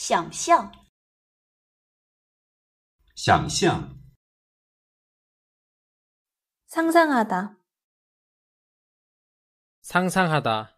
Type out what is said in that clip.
想象，想象，상상하 다， 상상하 다。